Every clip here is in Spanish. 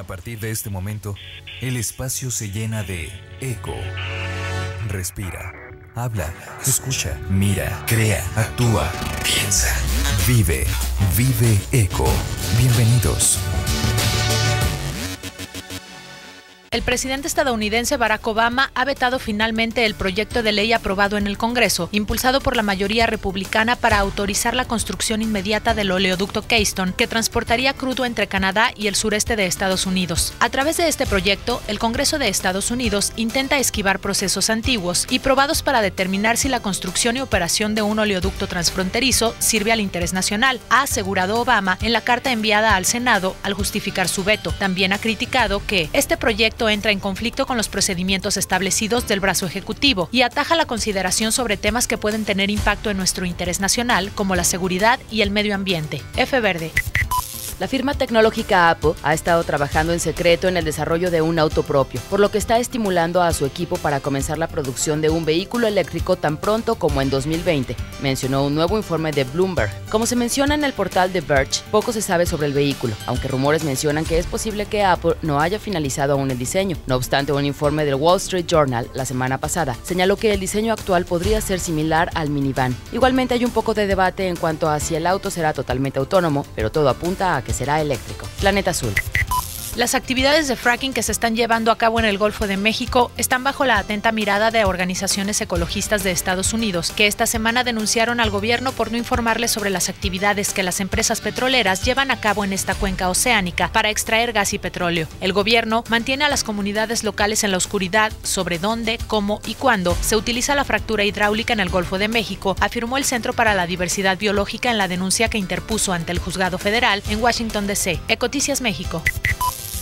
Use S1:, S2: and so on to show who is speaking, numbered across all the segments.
S1: A partir de este momento, el espacio se llena de eco.
S2: Respira, habla, escucha, mira, crea, actúa, piensa, vive, vive eco. Bienvenidos.
S1: El presidente estadounidense Barack Obama ha vetado finalmente el proyecto de ley aprobado en el Congreso, impulsado por la mayoría republicana para autorizar la construcción inmediata del oleoducto Keystone, que transportaría crudo entre Canadá y el sureste de Estados Unidos. A través de este proyecto, el Congreso de Estados Unidos intenta esquivar procesos antiguos y probados para determinar si la construcción y operación de un oleoducto transfronterizo sirve al interés nacional, ha asegurado Obama en la carta enviada al Senado al justificar su veto. También ha criticado que este proyecto entra en conflicto con los procedimientos establecidos del brazo ejecutivo y ataja la consideración sobre temas que pueden tener impacto en nuestro interés nacional, como la seguridad y el medio ambiente. F Verde.
S3: La firma tecnológica Apple ha estado trabajando en secreto en el desarrollo de un auto propio, por lo que está estimulando a su equipo para comenzar la producción de un vehículo eléctrico tan pronto como en 2020, mencionó un nuevo informe de Bloomberg. Como se menciona en el portal de Verge, poco se sabe sobre el vehículo, aunque rumores mencionan que es posible que Apple no haya finalizado aún el diseño. No obstante, un informe del Wall Street Journal la semana pasada señaló que el diseño actual podría ser similar al minivan. Igualmente hay un poco de debate en cuanto a si el auto será totalmente autónomo, pero todo apunta a que será eléctrico. Planeta Azul.
S1: Las actividades de fracking que se están llevando a cabo en el Golfo de México están bajo la atenta mirada de organizaciones ecologistas de Estados Unidos, que esta semana denunciaron al gobierno por no informarles sobre las actividades que las empresas petroleras llevan a cabo en esta cuenca oceánica para extraer gas y petróleo. El gobierno mantiene a las comunidades locales en la oscuridad sobre dónde, cómo y cuándo se utiliza la fractura hidráulica en el Golfo de México, afirmó el Centro para la Diversidad Biológica en la denuncia que interpuso ante el Juzgado Federal en Washington, D.C. Ecoticias México.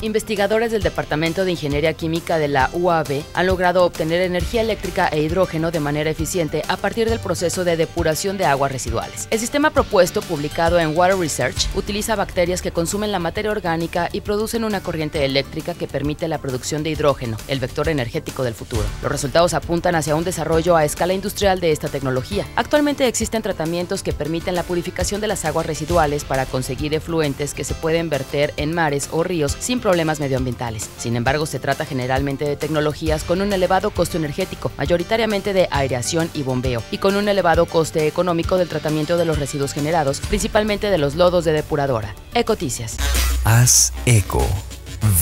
S3: Investigadores del Departamento de Ingeniería Química de la UAB han logrado obtener energía eléctrica e hidrógeno de manera eficiente a partir del proceso de depuración de aguas residuales. El sistema propuesto, publicado en Water Research, utiliza bacterias que consumen la materia orgánica y producen una corriente eléctrica que permite la producción de hidrógeno, el vector energético del futuro. Los resultados apuntan hacia un desarrollo a escala industrial de esta tecnología. Actualmente existen tratamientos que permiten la purificación de las aguas residuales para conseguir efluentes que se pueden verter en mares o ríos sin problemas medioambientales. Sin embargo, se trata generalmente de tecnologías con un elevado costo energético, mayoritariamente de aireación y bombeo, y con un elevado coste económico del tratamiento de los residuos generados, principalmente de los lodos de depuradora. Ecoticias. Haz eco.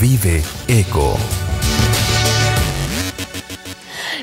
S3: Vive eco.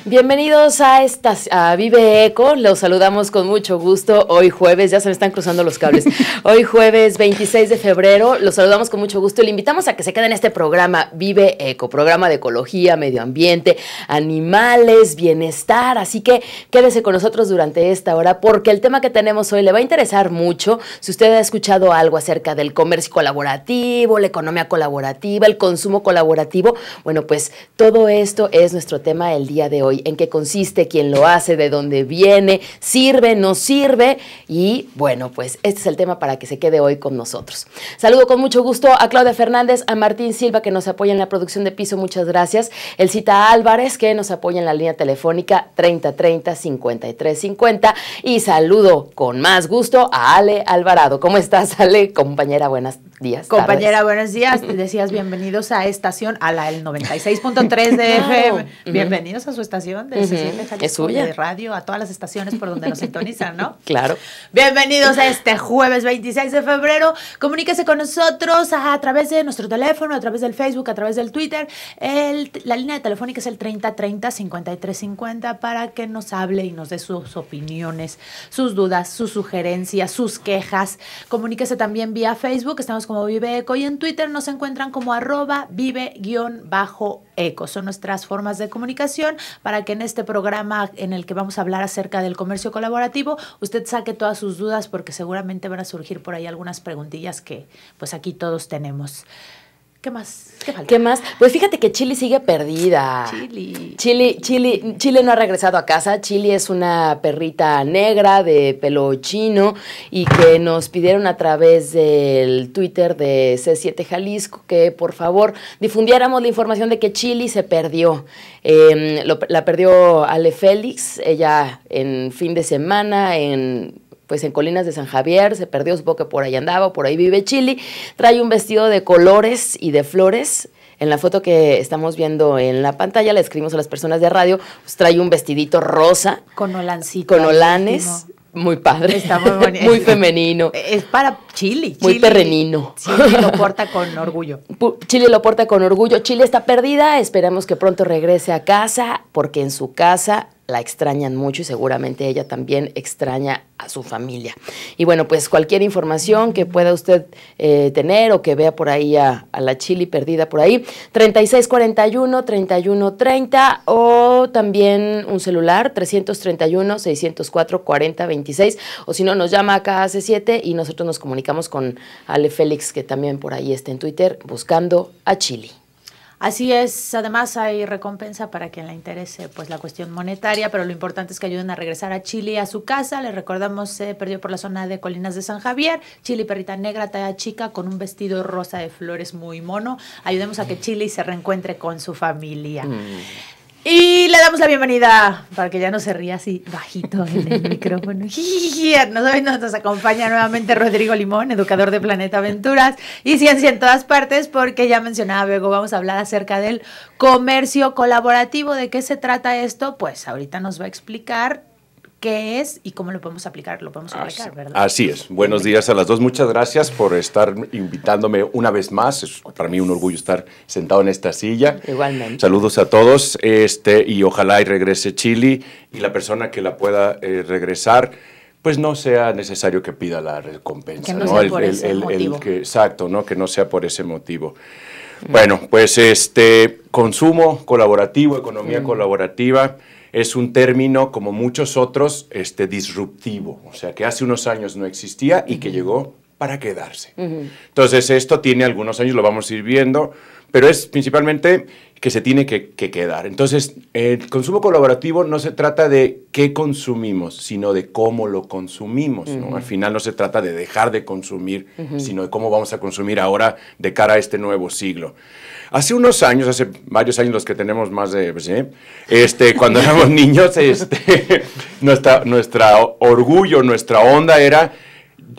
S3: Bienvenidos a, esta, a Vive Eco. Los saludamos con mucho gusto hoy jueves. Ya se me están cruzando los cables. Hoy jueves 26 de febrero. Los saludamos con mucho gusto y le invitamos a que se quede en este programa Vive Eco, programa de ecología, medio ambiente, animales, bienestar. Así que quédese con nosotros durante esta hora porque el tema que tenemos hoy le va a interesar mucho. Si usted ha escuchado algo acerca del comercio colaborativo, la economía colaborativa, el consumo colaborativo, bueno, pues todo esto es nuestro tema el día de hoy en qué consiste, quién lo hace, de dónde viene, sirve, no sirve. Y bueno, pues este es el tema para que se quede hoy con nosotros. Saludo con mucho gusto a Claudia Fernández, a Martín Silva que nos apoya en la producción de piso, muchas gracias. El cita Álvarez que nos apoya en la línea telefónica 3030-5350. Y saludo con más gusto a Ale Alvarado. ¿Cómo estás, Ale? Compañera, buenos días. Compañera,
S1: buenos días. decías bienvenidos a estación, a la el 96.3 de Bienvenidos a su estación de De radio, a todas las estaciones por donde nos sintonizan, ¿no? claro. Bienvenidos a este jueves 26 de febrero. Comuníquese con nosotros a, través de nuestro teléfono, a través del Facebook, a través del Twitter. El, la línea telefónica es el 3030-5350 para que nos hable y nos dé sus opiniones, sus dudas, sus sugerencias, sus quejas. Comuníquese también vía Facebook, estamos como Vive Eco y en Twitter nos encuentran como arroba vive-eco. Son nuestras formas de comunicación para que en este programa en el que vamos a hablar acerca del comercio colaborativo, usted saque todas sus dudas porque seguramente van a surgir por ahí algunas preguntillas que pues aquí todos tenemos.
S3: ¿Qué más? ¿Qué, más? Pues fíjate que Chili sigue perdida. Chili Chili, Chili no ha regresado a casa. Chili es una perrita negra de pelo chino y que nos pidieron a través del Twitter de C7 Jalisco que por favor difundiéramos la información de que Chili se perdió. Em, la perdió Ale Félix, ella en fin de semana, en pues en Colinas de San Javier, se perdió, supongo que por ahí andaba, por ahí vive Chili, trae un vestido de colores y de flores. En la foto que estamos viendo en la pantalla, le escribimos a las personas de radio, pues trae un vestidito rosa. Con olancitos. Con olanes. Muy padre. Está muy bonito. muy femenino. Es para Chile. Muy perrenino. lo
S1: porta con orgullo.
S3: Chile lo porta con orgullo. Chile está perdida. Esperamos que pronto regrese a casa, porque en su casa la extrañan mucho y seguramente ella también extraña a su familia. Y bueno, pues cualquier información que pueda usted eh, tener o que vea por ahí a, a la chili perdida por ahí, 3641-3130 o también un celular 331-604-4026 o si no, nos llama acá a C7 y nosotros nos comunicamos con Ale Félix, que también por ahí está en Twitter, buscando a Chili.
S1: Así es, además hay recompensa para quien le interese pues la cuestión monetaria, pero lo importante es que ayuden a regresar a Chile a su casa. Les recordamos, se perdió por la zona de Colinas de San Javier, Chile perrita negra, talla chica, con un vestido rosa de flores muy mono. Ayudemos a que Chile se reencuentre con su familia. Mm. Y le damos la bienvenida, para que ya no se ría así bajito en el micrófono. Nos, nos acompaña nuevamente Rodrigo Limón, educador de Planeta Aventuras y Ciencia en todas partes, porque ya mencionaba luego vamos a hablar acerca del comercio colaborativo. ¿De qué se trata esto? Pues ahorita nos va a explicar qué es y cómo lo podemos aplicar, lo podemos aplicar,
S2: ¿verdad? Así es. Buenos días a las dos. Muchas gracias por estar invitándome una vez más. Es para mí un orgullo estar sentado en esta silla. Igualmente. Saludos a todos. Este, y ojalá y regrese Chile y la persona que la pueda eh, regresar pues no sea necesario que pida la recompensa, que no, Sea el, por ese motivo. que, exacto, ¿no? Que no sea por ese motivo. Bueno, pues este consumo colaborativo, economía mm. colaborativa, es un término, como muchos otros, este, disruptivo, o sea, que hace unos años no existía y que llegó para quedarse. Entonces, esto tiene algunos años, lo vamos a ir viendo, pero es principalmente que se tiene que, quedar. Entonces, el consumo colaborativo no se trata de qué consumimos, sino de cómo lo consumimos. Al final no se trata de dejar de consumir, sino de cómo vamos a consumir ahora de cara a este nuevo siglo. Hace unos años, hace varios años los que tenemos más de... Pues, ¿eh? este, cuando éramos niños, este, nuestra, orgullo, nuestra onda era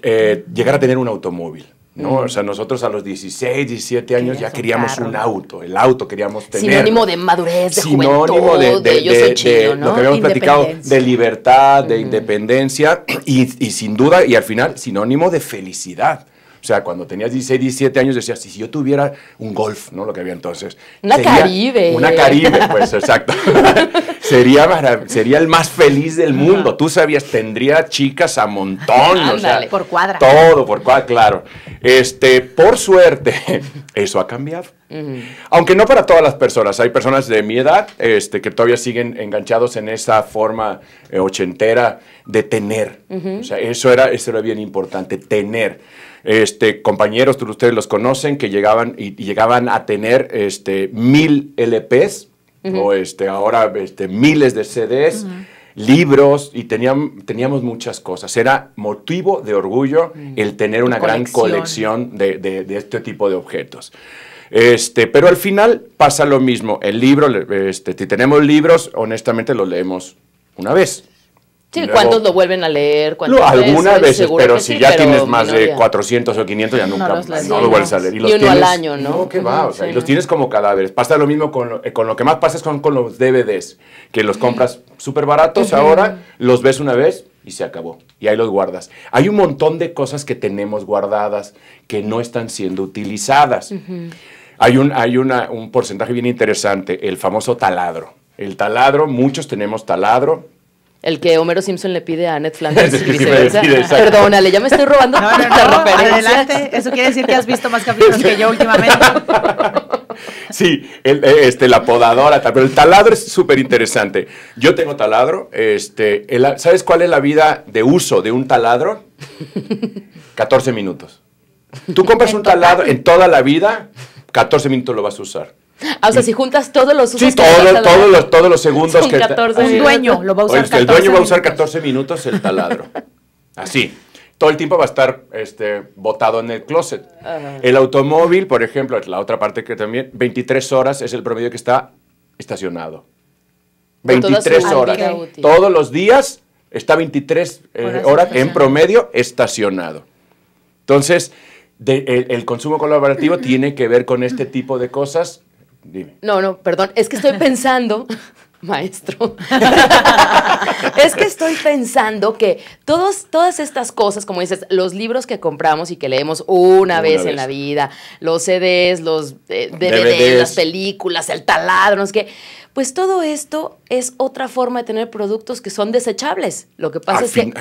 S2: eh, llegar a tener un automóvil. ¿no? Mm. O sea, nosotros a los 16, 17 años ya queríamos un, auto, el auto queríamos tener. Sinónimo
S3: de madurez, de Sinónimo juventud, de, de, Lo que habíamos platicado, de
S2: libertad, de independencia y, y, sin duda, y al final, sinónimo de felicidad. O sea, cuando tenías 16, 17 años decías, si yo tuviera un golf, ¿no? Lo que había entonces. Una Caribe. Una Caribe, pues, exacto. sería, sería el más feliz del mundo. Tú sabías, tendría chicas a montón. o sea,
S1: por cuadra. Todo,
S2: por cuadra, claro. Este, por suerte, eso ha cambiado. Aunque no para todas las personas, hay personas de mi edad este, que todavía siguen enganchados en esa forma eh, ochentera de tener. O sea, eso era, eso era bien importante, tener este, compañeros, ustedes los conocen, que llegaban y, llegaban a tener este, mil LPs, o este, ahora este, miles de CDs. libros y tenían, teníamos muchas cosas. Era motivo de orgullo mm. el tener una gran colección de, de, este tipo de objetos. Este, pero al final pasa lo mismo. El libro, este, si tenemos libros, honestamente los leemos una vez. Sí, ¿cuántos
S3: lo vuelven a leer? algunas veces, pero si ya tienes más de
S2: 400 o 500, ya nunca no, lo vuelves a leer. Y, uno al año,
S3: ¿no? No, va, los
S2: tienes como cadáveres. Pasa lo mismo con, lo eh, que más pasa es con, los DVDs, que los compras súper baratos ahora, los ves una vez y se acabó. Y ahí los guardas. Hay un montón de cosas que tenemos guardadas que no están siendo utilizadas. Hay, un, hay un porcentaje bien interesante, el famoso taladro. El taladro, muchos tenemos taladro,
S3: el que Homero Simpson le pide a Ned Flanders y viceversa. Perdónale, ya me estoy robando Adelante, eso quiere decir que has visto más capítulos que yo últimamente.
S2: Sí, el, eh, este, la podadora, pero el taladro es súper interesante. Yo tengo taladro. Este, ¿Sabes cuál es la vida de uso de un taladro? 14 minutos. Tú compras un taladro en toda la vida, 14 minutos lo vas a usar.
S3: Ah, o sea, si juntas todos los usos Sí, todos,
S2: los, segundos que un dueño lo va a usar 14 El dueño va a usar 14 minutos el taladro. así. Todo el tiempo va a estar este, botado en el closet. El automóvil, por ejemplo, es la otra parte que también, 23 horas es el promedio que está estacionado. 23 horas. Todos los días está 23 eh, horas en promedio estacionado. Entonces, el, consumo colaborativo tiene que ver con este tipo de cosas
S3: no, no, perdón. Es que estoy pensando, maestro. es que estoy pensando que todos, todas estas cosas, como dices, los libros que compramos y que leemos una, vez, en la vida, los CDs, los DVDs, las películas, el taladro, no sé Pues todo esto es otra forma de tener productos que son desechables. Lo que pasa es que.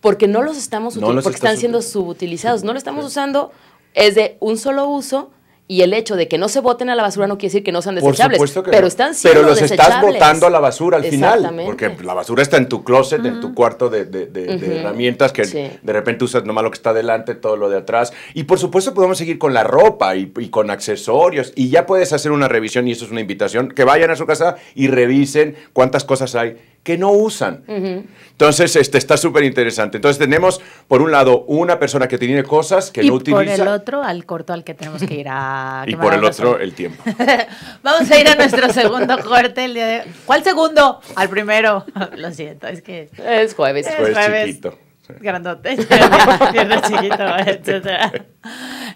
S3: Porque no los estamos utilizando, porque están siendo subutilizados. No lo estamos usando, es de un solo uso y el hecho de que no se voten a la basura no quiere decir que no sean desechables. pero están Pero los estás botando a la
S2: basura al final. Porque la basura está en tu closet, en tu cuarto de, de herramientas que de repente usas nomás lo que está delante, todo lo de atrás. Y por supuesto podemos seguir con la ropa y, con accesorios. Y ya puedes hacer una revisión, y eso es una invitación, que vayan a su casa y revisen cuántas cosas hay que no usan.
S3: Entonces,
S2: este está súper interesante. Entonces, tenemos, por un lado, una persona que tiene cosas que no utiliza. Y por el
S1: otro, al corto al que tenemos que ir a... y por el otro, el tiempo. Vamos a ir a nuestro segundo corte el día de... ¿Cuál segundo? Al primero. Lo siento, es que... Es jueves. Es jueves. Chiquito grandote,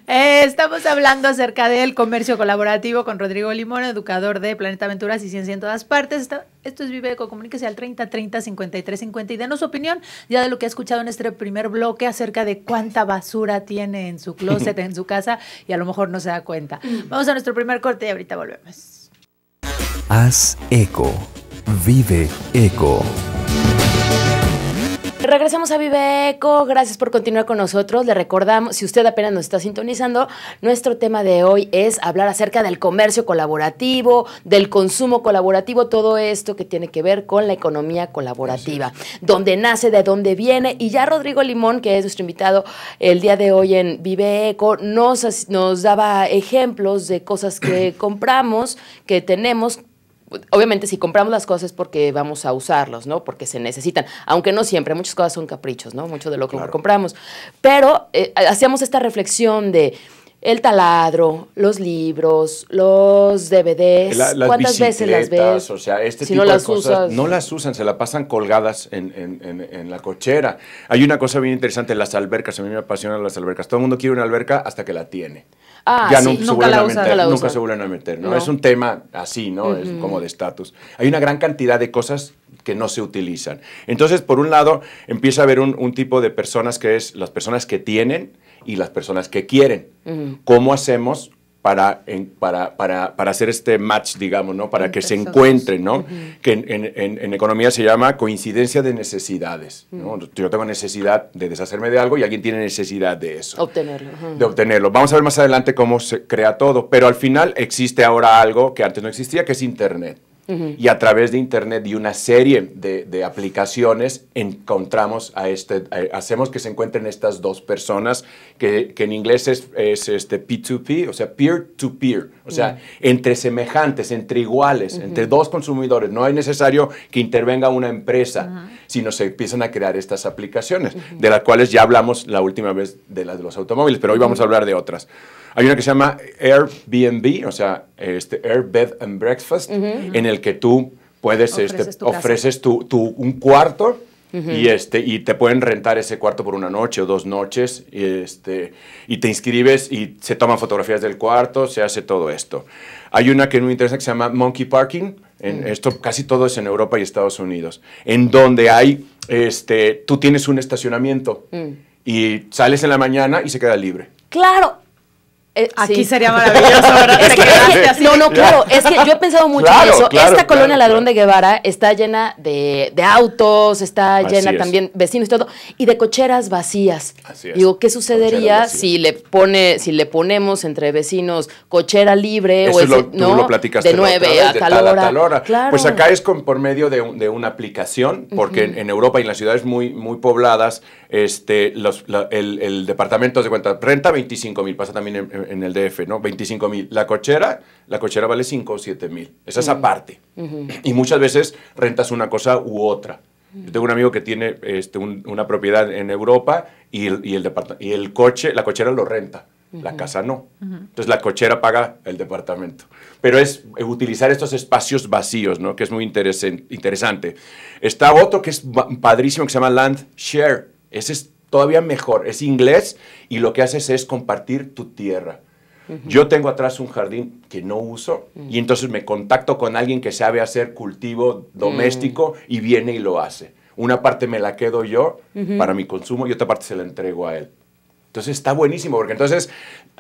S1: eh, estamos hablando acerca del comercio colaborativo con Rodrigo Limón, educador de Planeta Aventuras y Ciencia en todas partes. esto es Vive Eco, comuníquese al 30 30 53 50 y denos su opinión ya de lo que ha escuchado en este primer bloque acerca de cuánta basura tiene en su closet, en su casa y a lo mejor no se da cuenta. Vamos a nuestro primer corte y ahorita volvemos.
S3: Haz eco, vive eco. Regresamos a Viveco. gracias por continuar con nosotros. Le recordamos, si usted apenas nos está sintonizando, nuestro tema de hoy es hablar acerca del comercio colaborativo, del consumo colaborativo, todo esto que tiene que ver con la economía colaborativa, Dónde nace, de dónde viene. Y ya Rodrigo Limón, que es nuestro invitado el día de hoy en Viveco, nos, nos daba ejemplos de cosas que compramos, que tenemos obviamente si compramos las cosas es porque vamos a usarlos, ¿no? Porque se necesitan, aunque no siempre, muchas cosas son caprichos, ¿no? Mucho de lo que compramos. Pero eh, hacíamos esta reflexión de el taladro, los libros, los DVDs, las ¿cuántas veces las ves? O
S2: sea, este tipo de cosas no las usan, se la pasan colgadas en, en, en, en, la cochera. Hay una cosa bien interesante, las albercas, a mí me apasionan las albercas. Todo el mundo quiere una alberca hasta que la tiene.
S3: Ah, nunca, la usa, meter, nunca se
S2: vuelven a meter. ¿no? Es un tema así, ¿no? Es como de estatus. Hay una gran cantidad de cosas que no se utilizan. Entonces, por un lado, empieza a haber un, tipo de personas que es las personas que tienen y las personas que quieren. ¿Cómo hacemos para, para, hacer este match, digamos, ¿no? Para que se encuentren, ¿no? Que en, economía se llama coincidencia de necesidades, Yo tengo necesidad de deshacerme de algo y alguien tiene necesidad de eso.
S3: Obtenerlo. De
S2: obtenerlo. Vamos a ver más adelante cómo se crea todo, pero al final existe ahora algo que antes no existía, que es Internet y a través de Internet y una serie de, de aplicaciones encontramos a este, hacemos que se encuentren estas dos personas, que, en inglés es, este P2P, o sea, peer-to-peer, o sea, mm. entre semejantes, entre iguales, entre dos consumidores. No es necesario que intervenga una empresa, sino se empiezan a crear estas aplicaciones, de las cuales ya hablamos la última vez de las de los automóviles, pero hoy vamos a hablar de otras. Hay una que se llama Airbnb, o sea, este Air Bed and Breakfast, en el que tú puedes, este, ofreces, este, ofreces tu, tu, un cuarto y, este, y te pueden rentar ese cuarto por una noche o dos noches y, este, y te inscribes y se toman fotografías del cuarto, se hace todo esto. Hay una que me interesa que se llama Monkey Parking, mm. esto casi todo es en Europa y Estados Unidos, en donde hay, este, tú tienes un estacionamiento mm. y sales en la mañana y se queda libre.
S3: Claro, eh, Aquí sería maravilloso, ¿verdad? no, no, claro, es que yo he pensado mucho en eso. Esta colonia Ladrón de Guevara está llena de, de autos, está llena también vecinos y todo, y de cocheras vacías. Así Digo, ¿qué sucedería si le pone, si le ponemos entre vecinos cochera libre o ese, ¿no? de nueve a, tal, hora. Claro. Pues acá
S2: es por medio de, de una aplicación, porque en, Europa y en las ciudades muy, muy pobladas, este, el, el, departamento de cuenta renta 25 mil, pasa también en en el DF, ¿no? 25 mil. La cochera, la cochera vale 5 o 7 mil. Esa es aparte. Y muchas veces rentas una cosa u otra. Yo tengo un amigo que tiene este, una propiedad en Europa y el, y el, y el coche, la cochera lo renta. La casa no. Entonces la cochera paga el departamento. Pero es eh, utilizar estos espacios vacíos, ¿no? Que es muy interesante. Está otro que es padrísimo que se llama Land Share. Ese es todavía mejor, es inglés y lo que haces es compartir tu tierra. Yo tengo atrás un jardín que no uso mm. y entonces me contacto con alguien que sabe hacer cultivo doméstico mm. y viene y lo hace. Una parte me la quedo yo para mi consumo y otra parte se la entrego a él. Entonces está buenísimo, porque entonces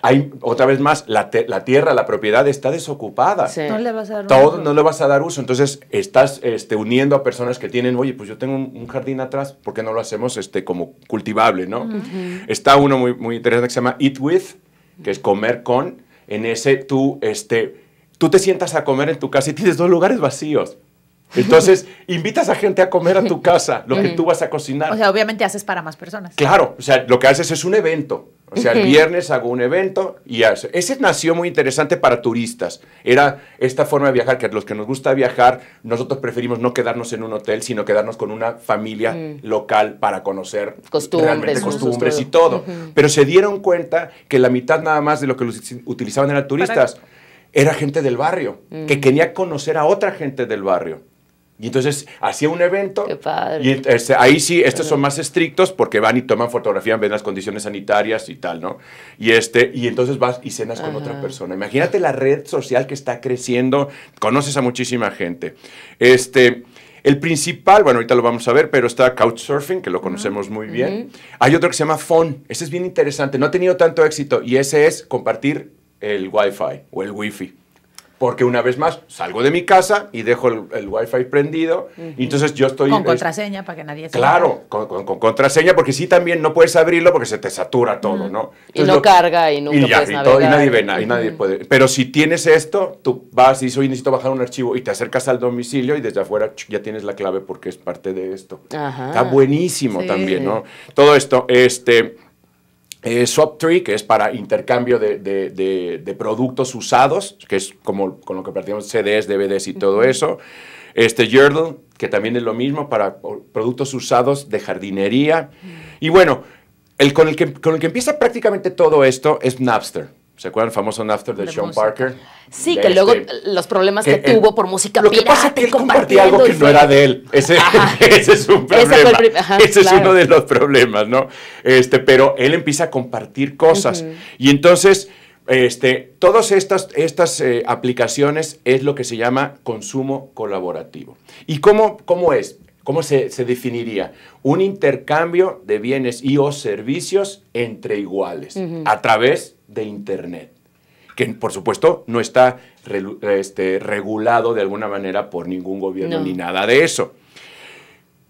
S2: hay otra vez más la, tierra, la propiedad está desocupada. No le vas a dar Todo, No le vas a dar uso. Entonces estás este, uniendo a personas que tienen, oye, pues yo tengo un, jardín atrás, ¿por qué no lo hacemos este, como cultivable? ¿no? Está uno muy, muy interesante que se llama Eat With, que es comer con. En ese tú, este, tú te sientas a comer en tu casa y tienes dos lugares vacíos entonces, invitas a gente a comer a tu casa lo que tú vas a cocinar. O
S1: sea, obviamente haces para más personas.
S2: Claro, o sea, lo que haces es un evento. O sea, el viernes hago un evento y hace. ese nació muy interesante para turistas. Era esta forma de viajar que los que nos gusta viajar, nosotros preferimos no quedarnos en un hotel, sino quedarnos con una familia local para conocer costumbres, costumbres y todo. Pero se dieron cuenta que la mitad nada más de lo que los utilizaban eran turistas. Era gente del barrio, que quería conocer a otra gente del barrio. Y entonces hacía un evento. Y ahí sí, estos son más estrictos porque van y toman fotografía, ven las condiciones sanitarias y tal, ¿no? Y, este, y entonces vas y cenas con otra persona. Imagínate la red social que está creciendo, conoces a muchísima gente. Este, el principal, bueno, ahorita lo vamos a ver, pero está Couchsurfing, que lo conocemos muy bien. Hay otro que se llama Phone. Ese es bien interesante. No ha tenido tanto éxito y ese es compartir el Wi-Fi o el Wi-Fi porque una vez más salgo de mi casa y dejo el, wifi prendido. entonces yo estoy... Con contraseña
S1: para que nadie se... Claro,
S2: con, contraseña porque si también no puedes abrirlo porque se te satura todo, ¿no? y no carga y nunca y nadie ve nada, nadie puede... Pero si tienes esto, tú vas y dices, necesito bajar un archivo y te acercas al domicilio y desde afuera ya tienes la clave porque es parte de esto. Está buenísimo también, ¿no? Todo esto, este eh, que es para intercambio de, productos usados, que es como con lo que partimos CDs, DVDs y todo eso. Este que también es lo mismo para productos usados de jardinería. Y bueno, el, con el que empieza prácticamente todo esto es Napster. ¿Se acuerdan el famoso After de, Sean Parker?
S3: Sí, que luego este, los problemas que eh, eh, tuvo por música Lo que pasa es que compartía algo que no era
S2: de él. Ese, es un problema. Ese, es uno de los problemas, ¿no? Este, pero él empieza a compartir cosas. Y entonces, este, todas estas, estas eh, aplicaciones es lo que se llama consumo colaborativo. ¿Y cómo, cómo es? ¿Cómo se, definiría? Un intercambio de bienes y o servicios entre iguales a través de Internet, que por supuesto no está este, regulado de alguna manera por ningún gobierno ni nada de eso.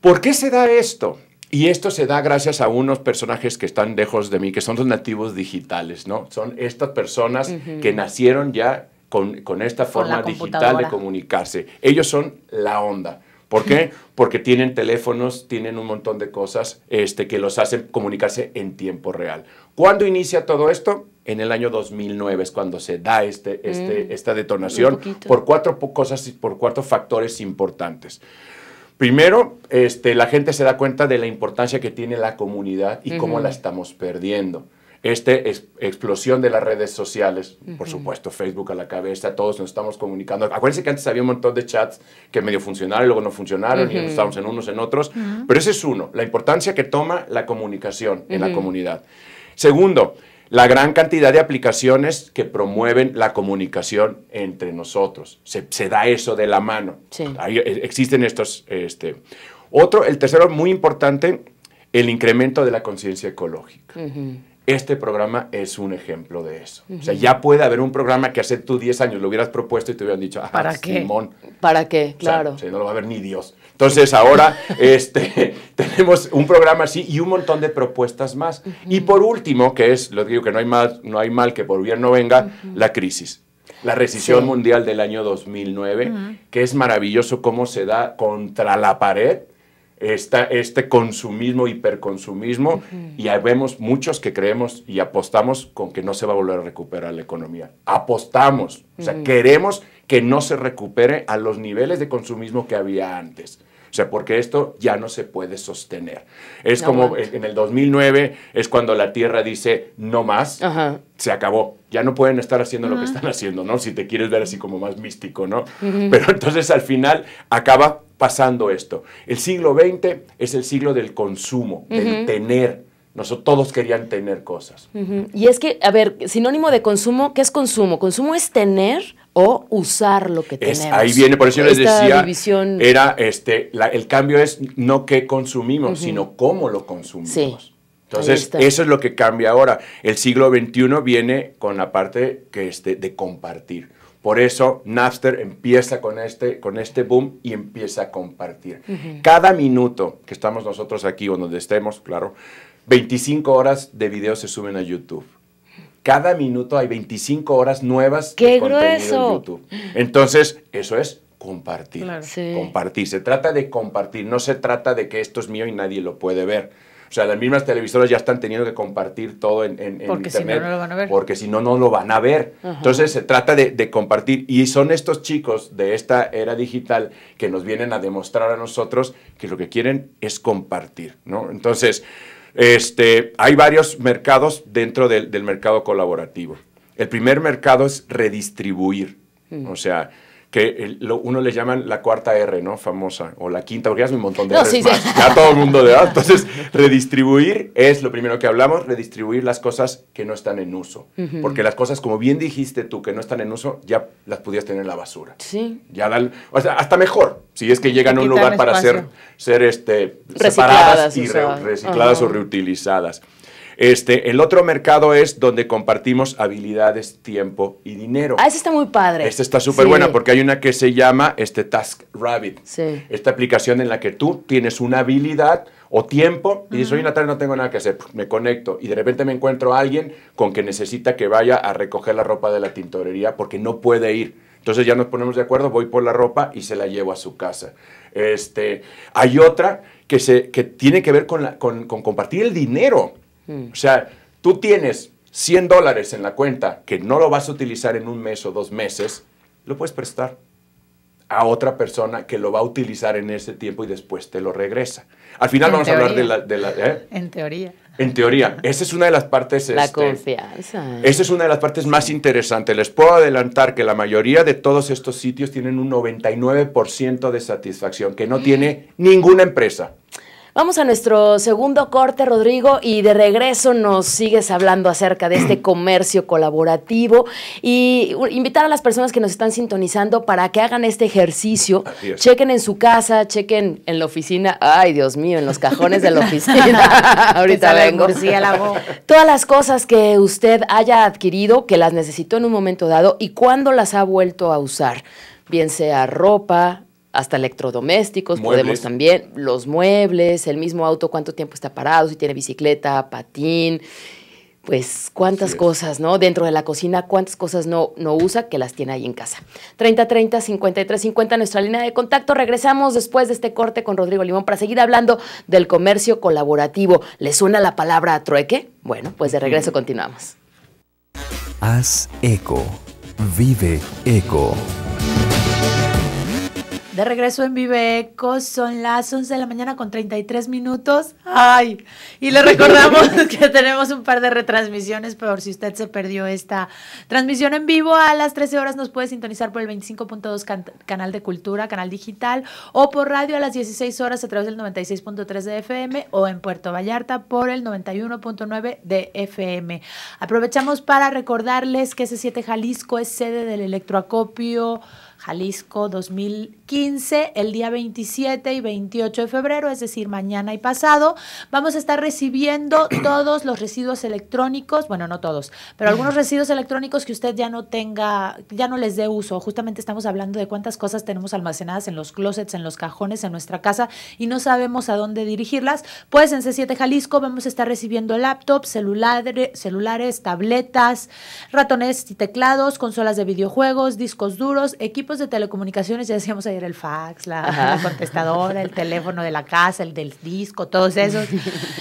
S2: ¿Por qué se da esto? Y esto se da gracias a unos personajes que están lejos de mí, que son los nativos digitales, ¿no? Son estas personas que nacieron ya con, esta forma digital de comunicarse. Ellos son la onda. ¿Por qué? Porque tienen teléfonos, tienen un montón de cosas este, que los hacen comunicarse en tiempo real. ¿Cuándo inicia todo esto? en el año 2009 es cuando se da este, este, mm. esta detonación por cuatro cosas, por cuatro factores importantes. Primero, este, la gente se da cuenta de la importancia que tiene la comunidad y cómo la estamos perdiendo. Esta explosión de las redes sociales, por supuesto, Facebook a la cabeza, todos nos estamos comunicando. Acuérdense que antes había un montón de chats que medio funcionaron y luego no funcionaron y nos estábamos en unos en otros. Pero ese es uno, la importancia que toma la comunicación en la comunidad. Segundo, la gran cantidad de aplicaciones que promueven la comunicación entre nosotros. Se, da eso de la mano. Ahí eh, existen estos... Este. Otro, el tercero muy importante, el incremento de la conciencia ecológica. Este programa es un ejemplo de eso. O sea, ya puede haber un programa que hace tú 10 años lo hubieras propuesto y te hubieran dicho, ah, ¿para qué? Simón.
S3: ¿Para qué? Claro. no
S2: lo va a ver ni Dios. Entonces ahora este, tenemos un programa así y un montón de propuestas más. Y por último, que es, lo digo que no hay mal, que por bien no venga, la crisis.
S3: La recesión
S2: mundial del año 2009, que es maravilloso cómo se da contra la pared esta, este consumismo, hiperconsumismo, y vemos muchos que creemos y apostamos con que no se va a volver a recuperar la economía. Apostamos, o sea, queremos que no se recupere a los niveles de consumismo que había antes. O sea, porque esto ya no se puede sostener. Es como en el 2009 es cuando la Tierra dice no más, se acabó. Ya no pueden estar haciendo lo que están haciendo, ¿no? Si te quieres ver así como más místico, ¿no? Pero entonces al final acaba pasando esto. El siglo XX es el siglo del consumo, del tener. Nosotros todos querían tener cosas.
S3: Y es que, a ver, sinónimo de consumo, ¿qué es consumo? ¿Consumo es tener o usar lo que tenemos? Ahí viene, por eso les decía,
S2: era este, el cambio es no qué consumimos, sino cómo lo consumimos. Entonces, eso es lo que cambia ahora. El siglo XXI viene con la parte que este, de compartir por eso Napster empieza con este, con este boom y empieza a compartir. Cada minuto que estamos nosotros aquí o donde estemos, claro, 25 horas de videos se suben a YouTube. Cada minuto hay 25 horas nuevas de contenido en YouTube. Entonces, eso es compartir. Compartir. Se trata de compartir. No se trata de que esto es mío y nadie lo puede ver o sea, las mismas televisoras ya están teniendo que compartir todo en, en, porque Si no, no lo van a ver. Porque si no, no lo van a ver. Entonces se trata de, compartir. Y son estos chicos de esta era digital que nos vienen a demostrar a nosotros que lo que quieren es compartir, ¿no? Entonces, este, hay varios mercados dentro del, mercado colaborativo. El primer mercado es redistribuir. Mm. O sea, que lo, uno le llaman la cuarta R, ¿no? Famosa, o la quinta, porque ya es un montón de no, Ya todo el mundo de Entonces, redistribuir es lo primero que hablamos, redistribuir las cosas que no están en uso. Porque las cosas, como bien dijiste tú, que no están en uso, ya las podías tener en la basura. Sí. Ya o sea, hasta mejor, si es que llegan a un lugar para ser, ser este, separadas y recicladas o reutilizadas. Este, el otro mercado es donde compartimos habilidades, tiempo y dinero. Ah,
S3: está muy padre. Esta está súper buena
S2: porque hay una que se llama este, Task Rabbit. Sí. Esta aplicación en la que tú tienes una habilidad o tiempo y dices, hoy en no tengo nada que hacer, me conecto y de repente me encuentro a alguien con que necesita que vaya a recoger la ropa de la tintorería porque no puede ir. Entonces ya nos ponemos de acuerdo, voy por la ropa y se la llevo a su casa. Este, hay otra que, se, tiene que ver con, con compartir el dinero. Mm. O sea, tú tienes 100 dólares en la cuenta que no lo vas a utilizar en un mes o dos meses, lo puedes prestar a otra persona que lo va a utilizar en ese tiempo y después te lo regresa. Al final vamos a hablar de la... ¿eh? En teoría. En teoría. Esa es una de las partes... La este,
S3: confianza.
S2: Esa es una de las partes más interesantes. Les puedo adelantar que la mayoría de todos estos sitios tienen un 99% de satisfacción, que no mm. tiene ninguna empresa.
S3: Vamos a nuestro segundo corte, Rodrigo, y de regreso nos sigues hablando acerca de este comercio colaborativo y invitar a las personas que nos están sintonizando para que hagan este ejercicio, chequen en su casa, chequen en la oficina, ay Dios mío, en los cajones de la oficina, ahorita vengo, todas las cosas que usted haya adquirido, que las necesitó en un momento dado y cuándo las ha vuelto a usar, bien sea ropa, hasta electrodomésticos, podemos también, los muebles, el mismo auto, cuánto tiempo está parado, si tiene bicicleta, patín, pues cuántas cosas, ¿no? Dentro de la cocina, cuántas cosas no, no usa que las tiene ahí en casa. 30 30 53 50 nuestra línea de contacto. Regresamos después de este corte con Rodrigo Limón para seguir hablando del comercio colaborativo. ¿les suena la palabra trueque? Bueno, pues de regreso continuamos. Haz eco. Vive eco.
S1: De regreso en Viveco, son las 11 de la mañana con 33 minutos. ¡Ay! Y le recordamos que tenemos un par de retransmisiones por si usted se perdió esta transmisión en vivo. A las 13 horas nos puede sintonizar por el 25.2 canal de cultura, canal digital, o por radio a las 16 horas a través del 96.3 de FM o en Puerto Vallarta por el 91.9 de FM. Aprovechamos para recordarles que ese 7 Jalisco es sede del electroacopio Jalisco 2015, el día 27 y 28 de febrero, es decir, mañana y pasado. Vamos a estar recibiendo todos los residuos electrónicos, bueno, no todos, pero algunos residuos electrónicos que usted ya no tenga, ya no les dé uso. Justamente estamos hablando de cuántas cosas tenemos almacenadas en los closets, en los cajones, en nuestra casa y no sabemos a dónde dirigirlas. Pues en C7 Jalisco vamos a estar recibiendo laptops, celulares, celulares tabletas, ratones y teclados, consolas de videojuegos, discos duros, equipos de telecomunicaciones, ya decíamos ayer el fax, la, contestadora, el teléfono de la casa, el del disco, todos esos.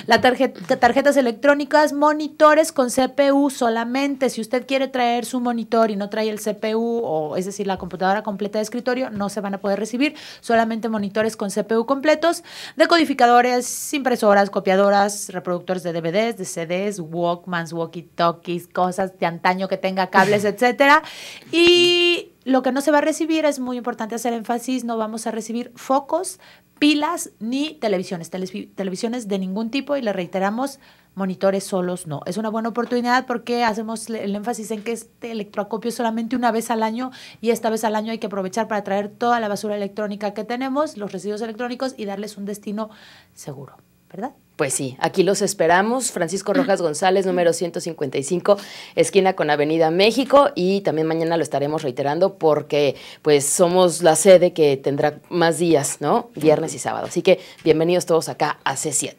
S1: Las tarjetas electrónicas, monitores con CPU solamente. Si usted quiere traer su monitor y no trae el CPU, o es decir, la computadora completa de escritorio, no se van a poder recibir, solamente monitores con CPU completos, decodificadores, impresoras, copiadoras, reproductores de DVDs, de CDs, Walkmans, walkie-talkies, cosas de antaño que tenga cables, etcétera. Y lo que no se va a recibir es muy importante hacer énfasis, no vamos a recibir focos, pilas ni televisiones, televisiones de ningún tipo y le reiteramos, monitores solos no. Es una buena oportunidad porque hacemos el énfasis en que este electroacopio es solamente una vez al año y esta vez al año hay que aprovechar para traer toda la basura electrónica que tenemos, los residuos electrónicos y darles un destino
S3: seguro. ¿verdad? Pues sí, aquí los esperamos. Francisco Rojas González, número 155, esquina con Avenida México. Y también mañana lo estaremos reiterando porque pues somos la sede que tendrá más días, ¿no? Viernes y sábado. Así que bienvenidos todos acá a C7.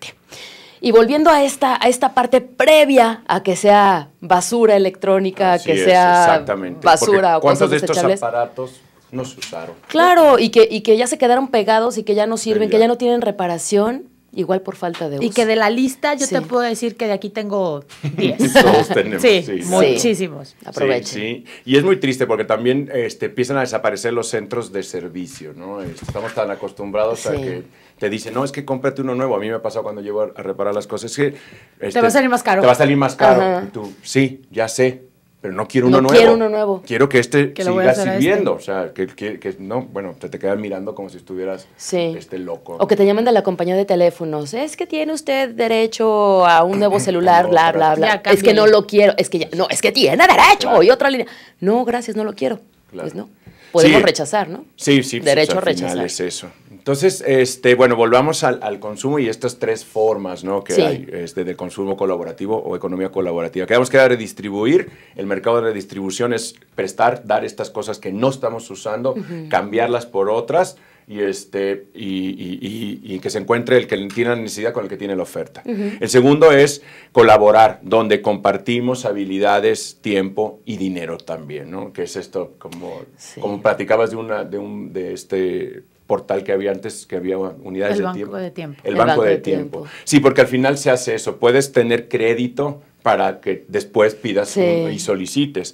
S3: Y volviendo a esta, a esta parte previa a que sea basura electrónica, que sea basura o cosas de estos
S2: aparatos no se usaron?
S3: Claro, y que, y que ya se quedaron pegados y que ya no sirven, que ya no tienen reparación Igual por falta de uso. Y que de la lista yo te puedo decir que de aquí tengo
S2: 10. Todos tenemos, sí, muchísimos. Aprovechen. Sí, y es muy triste porque también este, empiezan a desaparecer los centros de servicio, ¿no? Este, estamos tan acostumbrados a que te dicen, no, es que cómprate uno nuevo. A mí me ha pasado cuando llevo a, reparar las cosas, que... te va a este, salir más caro. Te va a salir más caro. sí, ya sé, pero no quiero uno nuevo. Quiero uno nuevo. Quiero que este siga este. sirviendo. O sea, que, que, no, bueno, te, te mirando como si estuvieras este loco. O que
S3: te llamen de la compañía de teléfonos. Es que tiene usted derecho a un nuevo celular, bla, bla, bla, Es que no lo quiero. Es que ya, no, es que tiene derecho. Y otra línea. No, gracias, no lo quiero.
S2: Pues no. Podemos rechazar, ¿no? Sí, sí. Pues, derecho a rechazar. es eso. Entonces, este, bueno, volvamos al, consumo y estas tres formas ¿no? que hay este, de consumo colaborativo o economía colaborativa. Quedamos que era redistribuir, el mercado de redistribución es prestar, dar estas cosas que no estamos usando, cambiarlas por otras y, este, y, que se encuentre el que tiene la necesidad con el que tiene la oferta. El segundo es colaborar, donde compartimos habilidades, tiempo y dinero también, ¿no? Que es esto, como, como platicabas de, una, de, un, de este portal que había antes, que había unidades de tiempo. de
S1: tiempo. El, banco, de, tiempo.
S2: Sí, porque al final se hace eso. Puedes tener crédito para que después pidas y solicites.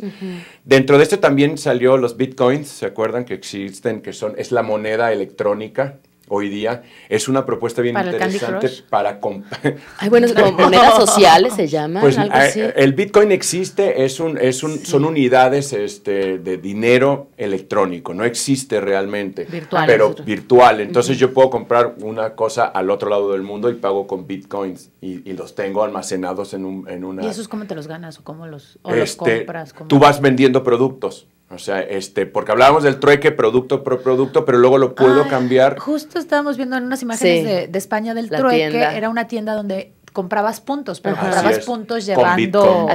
S2: Dentro de esto también salió los bitcoins, ¿se acuerdan que existen? Que son, es la moneda electrónica hoy día es una propuesta bien interesante para...
S3: bueno, como monedas sociales, se llama pues, El
S2: Bitcoin existe, es un, es un, son unidades este, de dinero electrónico, no existe realmente, virtual, pero virtual. Entonces yo puedo comprar una cosa al otro lado del mundo y pago con Bitcoins y, los tengo almacenados en, un, en una... ¿Y esos
S1: cómo te los ganas o cómo los, este, compras? Tú
S2: vas vendiendo productos. O sea, este, porque hablábamos del trueque producto por producto, pero luego lo puedo ah, cambiar.
S1: Justo estábamos viendo en unas imágenes de, España del trueque. Era una tienda donde comprabas puntos, pero comprabas puntos llevando,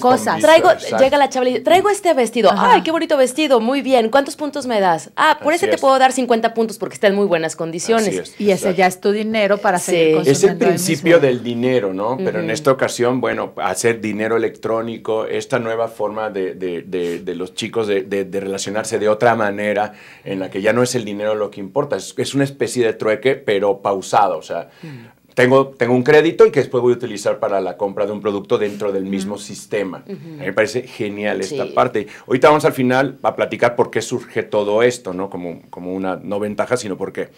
S1: cosas. traigo, llega
S3: la chava y dice, traigo este vestido. Ay, qué bonito vestido, muy bien. ¿Cuántos puntos me das? Ah, por ese te puedo dar 50 puntos porque está en muy buenas condiciones. y ese ya es tu dinero para hacer. seguir consumiendo. el principio
S2: del dinero, ¿no? Pero en esta ocasión, bueno, hacer dinero electrónico, esta nueva forma de, los chicos de, relacionarse de otra manera, en la que ya no es el dinero lo que importa, es, una especie de trueque, pero pausado. O sea, tengo, un crédito y que después voy a utilizar para la compra de un producto dentro del mismo sistema. A mí me parece genial esta parte. Ahorita vamos al final a platicar por qué surge todo esto, ¿no? Como, como una, no ventaja, sino por qué.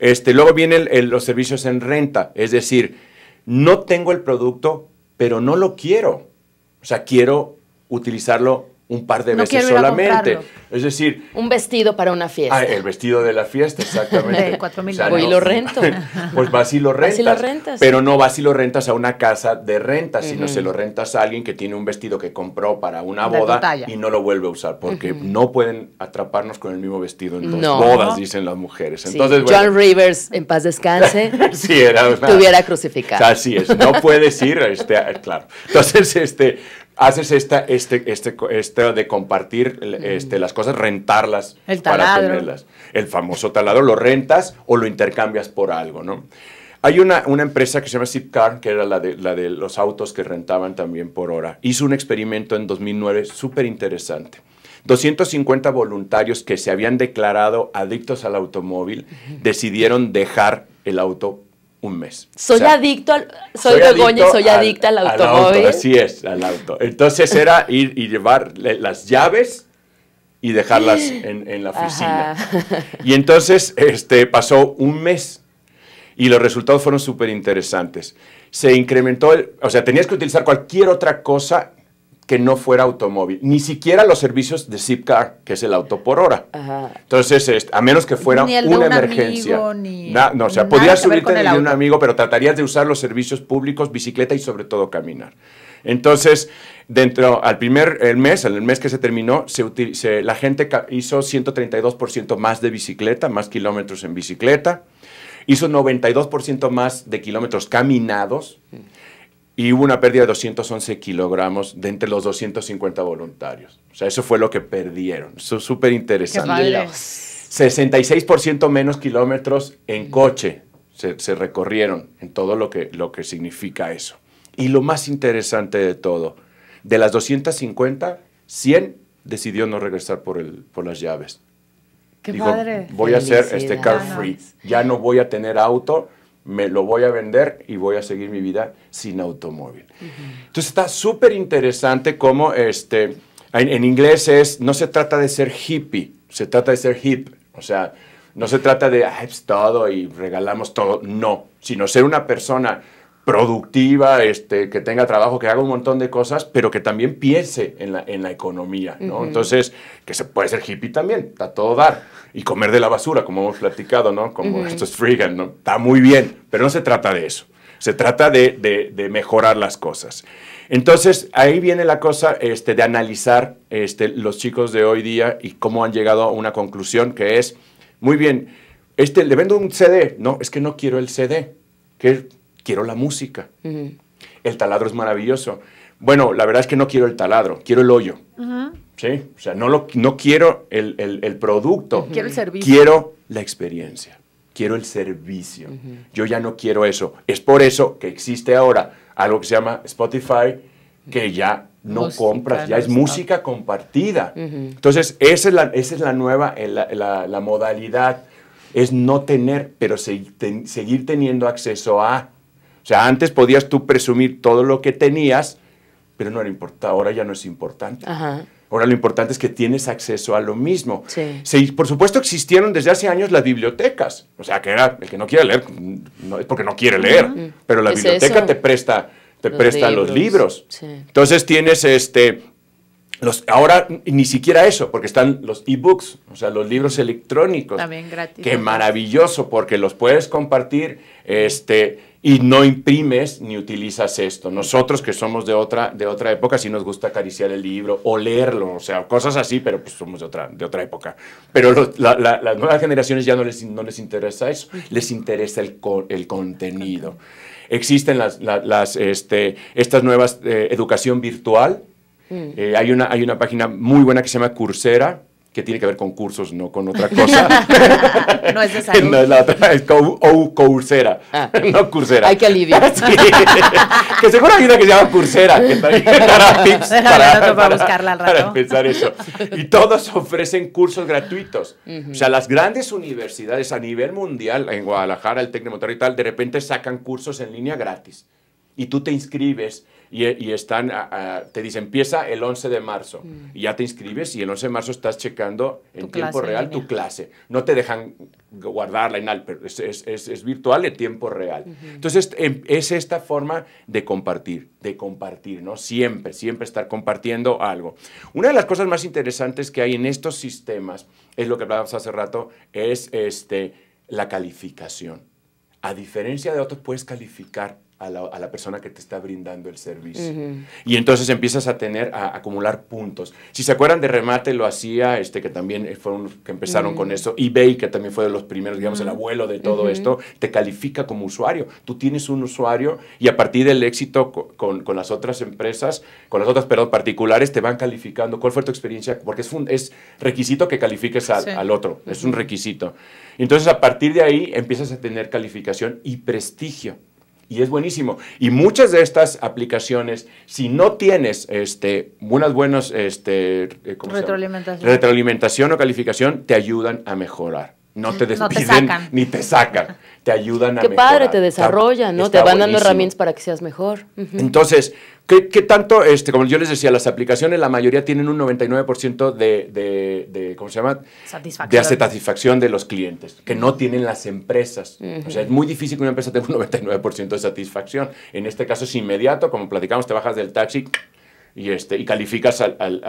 S2: Este, luego vienen los servicios en renta, es decir, no tengo el producto, pero no lo quiero. O sea, quiero utilizarlo un par de no veces solamente. Es decir.
S3: Un vestido para una fiesta. Ah, el
S2: vestido de la fiesta, exactamente.
S3: De mil Voy y lo rento.
S2: pues vas y lo rentas. lo rentas. Pero no vas y lo rentas a una casa de renta, sino se lo rentas a alguien que tiene un vestido que compró para una boda y no lo vuelve a usar, porque no pueden atraparnos con el mismo vestido en dos bodas, dicen las mujeres. Entonces, John
S3: Rivers, en paz descanse,
S2: sí, crucificado. así es, no puedes ir, este, claro. Entonces, este, haces esta, este, este, este de compartir mm. este, las cosas, rentarlas para tenerlas. El famoso taladro, lo rentas o lo intercambias por algo, ¿no? Hay una, una empresa que se llama Zipcar, que era la de, la de los autos que rentaban también por hora. Hizo un experimento en 2009 súper interesante. 250 voluntarios que se habían declarado adictos al automóvil decidieron dejar el auto mes.
S3: Soy adicto al, soy, soy soy adicta al, automóvil. auto, así
S2: es, al auto. Entonces era ir y llevar las llaves y dejarlas en, la oficina. Y entonces este, pasó un mes y los resultados fueron súper interesantes. Se incrementó, el, o sea, tenías que utilizar cualquier otra cosa que no fuera automóvil, ni siquiera los servicios de Zipcar, que es el auto por hora. Entonces, este, a menos que fuera una emergencia. Amigo, no, o sea, podías subirte de un amigo, pero tratarías de usar los servicios públicos, bicicleta y sobre todo caminar. Entonces, dentro al primer mes, en el mes que se terminó, se, la gente hizo 132% más de bicicleta, más kilómetros en bicicleta, hizo 92% más de kilómetros caminados. Mm y hubo una pérdida de 211 kilogramos de entre los 250 voluntarios. O sea, eso fue lo que perdieron. Eso es súper interesante. 66% menos kilómetros en coche se, recorrieron en todo lo que, lo que significa eso. Y lo más interesante de todo, de las 250, 100 decidió no regresar por, el, por las llaves. Qué padre. Voy a ser este car free. Ya no voy a tener auto me lo voy a vender y voy a seguir mi vida sin automóvil. Entonces está súper interesante cómo este, en, inglés es, no se trata de ser hippie, se trata de ser hip, o sea, no se trata de, ah, todo y regalamos todo, no, sino ser una persona productiva, este, que tenga trabajo, que haga un montón de cosas, pero que también piense en la, en la economía, ¿no? Entonces, que se puede ser hippie también, está todo dar. Y comer de la basura, como hemos platicado, ¿no? Como estos esto es freegan, ¿no? Está muy bien, pero no se trata de eso. Se trata de, de, de mejorar las cosas. Entonces, ahí viene la cosa este, de analizar este, los chicos de hoy día y cómo han llegado a una conclusión que es, muy bien, este, le vendo un CD. No, es que no quiero el CD. Que quiero la música.
S3: El
S2: taladro es maravilloso. Bueno, la verdad es que no quiero el taladro, quiero el hoyo. ¿Sí? O sea, no, lo, no quiero el, producto. Quiero el servicio. Quiero la experiencia. Quiero el servicio. Yo ya no quiero eso. Es por eso que existe ahora algo que se llama Spotify, que ya no compras, ya es música compartida. Entonces, esa es la, es la nueva, eh, la, modalidad, es no tener, pero seguir teniendo acceso a o sea, antes podías tú presumir todo lo que tenías, pero no era importante, ahora ya no es importante.
S3: Ahora
S2: lo importante es que tienes acceso a lo mismo. Sí. por supuesto existieron desde hace años las bibliotecas. O sea, que era, el que no quiere leer es porque no quiere leer, pero la biblioteca te presta, te los presta libros. los libros. Entonces tienes este, ahora ni siquiera eso, porque están los ebooks, o sea, los libros electrónicos.
S3: También gratis. Qué
S2: maravilloso, porque los puedes compartir este, y no imprimes ni utilizas esto. Nosotros que somos de otra, de otra época, sí nos gusta acariciar el libro o leerlo, o sea, cosas así, pero pues somos de otra, de otra época. Pero las nuevas generaciones ya no les, no les interesa eso, les interesa el, contenido. Existen las, este, estas nuevas eh, educación virtual, Mm. Eh, hay, una, hay una página muy buena que se llama Coursera, que tiene que ver con cursos, no con otra cosa.
S1: no es de salud.
S2: No es la otra, es Coursera, ah. no Coursera. Hay que aliviar. que seguro hay una que se llama Coursera, que para, tips, para, para, buscarla al para empezar eso. Y todos ofrecen cursos gratuitos. O sea, las grandes universidades a nivel mundial, en Guadalajara, el Tecnomotor Monterrey y tal, de repente sacan cursos en línea gratis. Y tú te inscribes e, y, están, te dicen, empieza el 11 de marzo. Mm. Y ya te inscribes y el 11 de marzo estás checando en tiempo real tu clase. No te dejan guardarla en pero es, virtual en tiempo real. Entonces, em, es esta forma de compartir, de compartir, ¿no? Siempre, siempre estar compartiendo algo. Una de las cosas más interesantes que hay en estos sistemas, es lo que hablábamos hace rato, es este, la calificación. A diferencia de otros, puedes calificar a la, persona que te está brindando el servicio. Y entonces empiezas a tener, a, acumular puntos. Si se acuerdan de Remate, lo hacía, este, que también eh, fueron, que empezaron con eso, eBay, que también fue de los primeros, digamos, el abuelo de todo esto, te califica como usuario. Tú tienes un usuario y a partir del éxito con, las otras empresas, con las otras, perdón, particulares, te van calificando. ¿Cuál fue tu experiencia? Porque es, es requisito que califiques al otro, es un requisito. Entonces, a partir de ahí, empiezas a tener calificación y prestigio y es buenísimo. Y muchas de estas aplicaciones, si no tienes este, unas buenas este, eh,
S3: retroalimentación.
S2: retroalimentación o calificación, te ayudan a mejorar no te despiden ni te sacan, te ayudan a Qué padre, te desarrollan, ¿no? te van dando herramientas
S3: para que seas mejor.
S2: Entonces, ¿qué, tanto, este, como yo les decía, las aplicaciones, la mayoría tienen un 99% de, ¿cómo se llama?
S3: Satisfacción. De
S2: satisfacción de los clientes, que no tienen las empresas. O sea, es muy difícil que una empresa tenga un 99% de satisfacción. En este caso es inmediato, como platicamos, te bajas del taxi, y, este, y calificas al,